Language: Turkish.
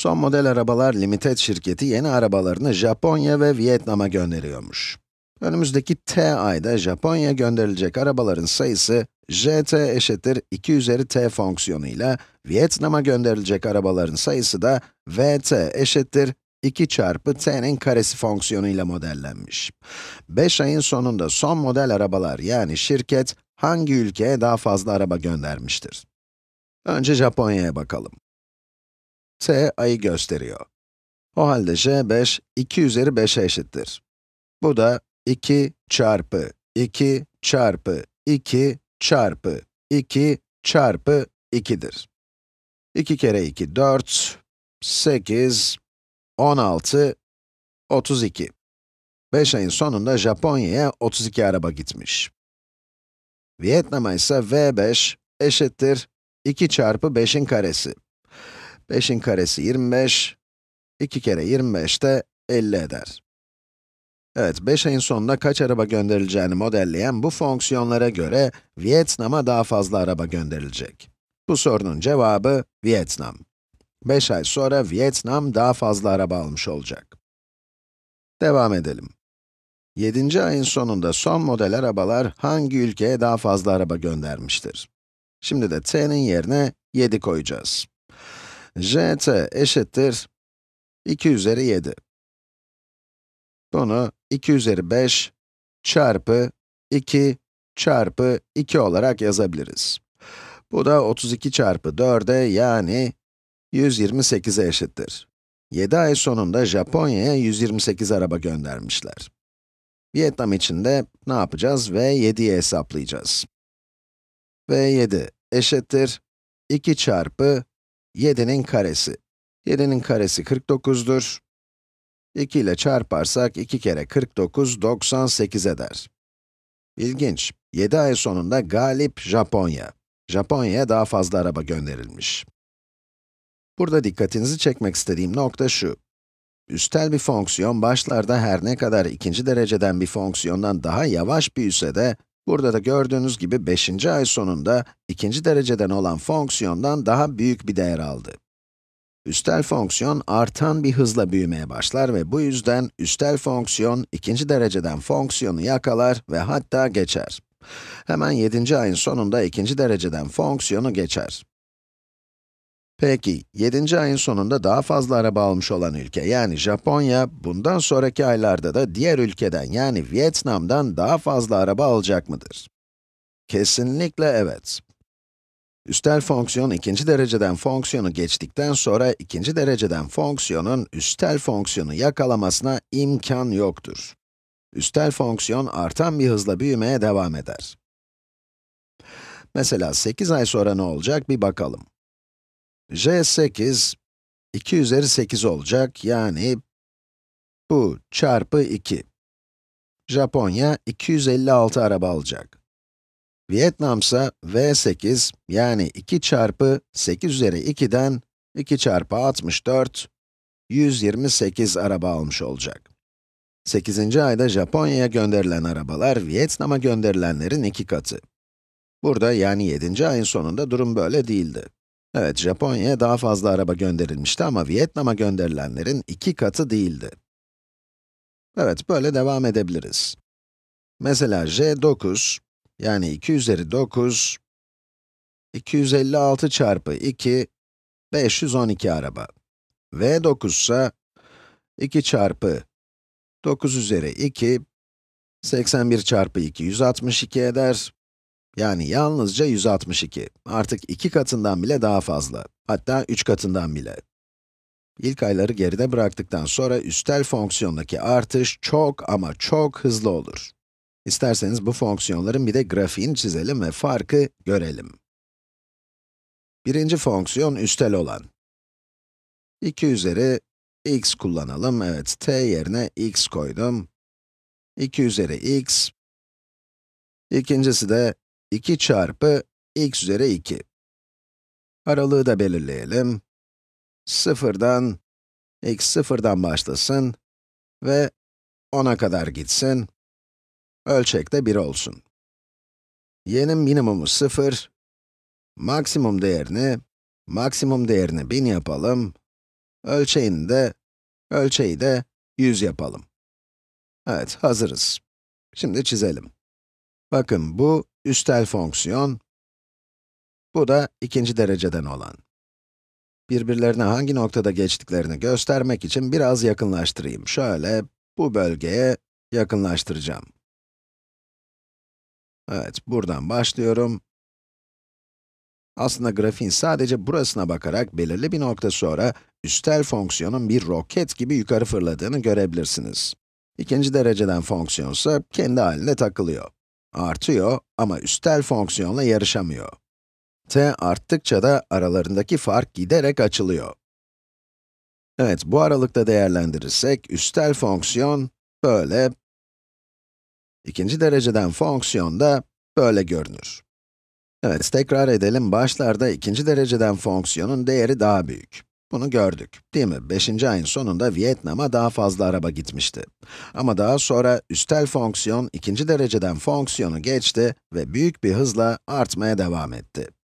Son model arabalar limited şirketi yeni arabalarını Japonya ve Vietnam'a gönderiyormuş. Önümüzdeki t ayda Japonya gönderilecek arabaların sayısı jt eşittir 2 üzeri t fonksiyonuyla, Vietnam'a gönderilecek arabaların sayısı da vt eşittir 2 çarpı t'nin karesi fonksiyonuyla modellenmiş. 5 ayın sonunda son model arabalar yani şirket hangi ülkeye daha fazla araba göndermiştir? Önce Japonya'ya bakalım. T ayı gösteriyor. O halde j5, 2 üzeri 5'e eşittir. Bu da 2 çarpı 2 çarpı 2 çarpı 2 çarpı 2'dir. 2 kere 2, 4, 8, 16, 32. 5 ayın sonunda Japonya'ya 32 araba gitmiş. Vietnam'a ise V5 eşittir 2 çarpı 5'in karesi. 5'in karesi 25, 2 kere 25 de 50 eder. Evet, 5 ayın sonunda kaç araba gönderileceğini modelleyen bu fonksiyonlara göre Vietnam'a daha fazla araba gönderilecek. Bu sorunun cevabı Vietnam. 5 ay sonra Vietnam daha fazla araba almış olacak. Devam edelim. 7. ayın sonunda son model arabalar hangi ülkeye daha fazla araba göndermiştir? Şimdi de t'nin yerine 7 koyacağız jt eşittir 2 üzeri 7. Bunu 2 üzeri 5 çarpı 2 çarpı 2 olarak yazabiliriz. Bu da 32 çarpı 4'e yani 128'e eşittir. 7 ay sonunda Japonya'ya 128 araba göndermişler. Vietnam için de ne yapacağız? V7'yi hesaplayacağız. V7 eşittir 2 çarpı 7'nin karesi. 7'nin karesi 49'dur. 2 ile çarparsak 2 kere 49, 98 eder. İlginç, 7 ay sonunda galip Japonya. Japonya'ya daha fazla araba gönderilmiş. Burada dikkatinizi çekmek istediğim nokta şu. Üstel bir fonksiyon başlarda her ne kadar ikinci dereceden bir fonksiyondan daha yavaş büyüse de, Burada da gördüğünüz gibi 5. ay sonunda ikinci dereceden olan fonksiyondan daha büyük bir değer aldı. Üstel fonksiyon artan bir hızla büyümeye başlar ve bu yüzden üstel fonksiyon ikinci dereceden fonksiyonu yakalar ve hatta geçer. Hemen 7. ayın sonunda ikinci dereceden fonksiyonu geçer. Peki, 7. ayın sonunda daha fazla araba almış olan ülke, yani Japonya, bundan sonraki aylarda da diğer ülkeden, yani Vietnam'dan daha fazla araba alacak mıdır? Kesinlikle evet. Üstel fonksiyon ikinci dereceden fonksiyonu geçtikten sonra ikinci dereceden fonksiyonun üstel fonksiyonu yakalamasına imkan yoktur. Üstel fonksiyon artan bir hızla büyümeye devam eder. Mesela 8 ay sonra ne olacak bir bakalım j8, 2 üzeri 8 olacak, yani bu çarpı 2. Japonya 256 araba alacak. Vietnam ise V8, yani 2 çarpı 8 üzeri 2'den 2 çarpı 64, 128 araba almış olacak. 8. ayda Japonya'ya gönderilen arabalar, Vietnam'a gönderilenlerin iki katı. Burada yani 7. ayın sonunda durum böyle değildi. Evet, Japonya'ya daha fazla araba gönderilmişti ama Vietnam'a gönderilenlerin iki katı değildi. Evet, böyle devam edebiliriz. Mesela J9, yani 2 üzeri 9, 256 çarpı 2, 512 araba. V9 ise 2 çarpı 9 üzeri 2, 81 çarpı 2, 162 eder. Yani yalnızca 162. Artık iki katından bile daha fazla. Hatta üç katından bile. İlk ayları geride bıraktıktan sonra üstel fonksiyondaki artış çok ama çok hızlı olur. İsterseniz bu fonksiyonların bir de grafiğini çizelim ve farkı görelim. Birinci fonksiyon üstel olan. 2 üzeri x kullanalım. Evet, t yerine x koydum. 2 üzeri x. İkincisi de 2 çarpı x üzeri 2. Aralığı da belirleyelim. 0'dan, x 0'dan başlasın ve 10'a kadar gitsin. Ölçek de 1 olsun. y'nin minimumu 0, maksimum değerini, maksimum değerini 1000 yapalım, ölçeğini de, ölçeği de 100 yapalım. Evet, hazırız. Şimdi çizelim. Bakın bu üstel fonksiyon, bu da ikinci dereceden olan. Birbirlerine hangi noktada geçtiklerini göstermek için biraz yakınlaştırayım. Şöyle, bu bölgeye yakınlaştıracağım. Evet, buradan başlıyorum. Aslında grafiğin sadece burasına bakarak belirli bir nokta sonra üstel fonksiyonun bir roket gibi yukarı fırladığını görebilirsiniz. İkinci dereceden fonksiyon ise kendi haline takılıyor artıyor ama üstel fonksiyonla yarışamıyor. t arttıkça da aralarındaki fark giderek açılıyor. Evet, bu aralıkta değerlendirirsek, üstel fonksiyon böyle, ikinci dereceden fonksiyon da böyle görünür. Evet, tekrar edelim, başlarda ikinci dereceden fonksiyonun değeri daha büyük. Bunu gördük, değil mi? Beşinci ayın sonunda Vietnam'a daha fazla araba gitmişti. Ama daha sonra üstel fonksiyon, ikinci dereceden fonksiyonu geçti ve büyük bir hızla artmaya devam etti.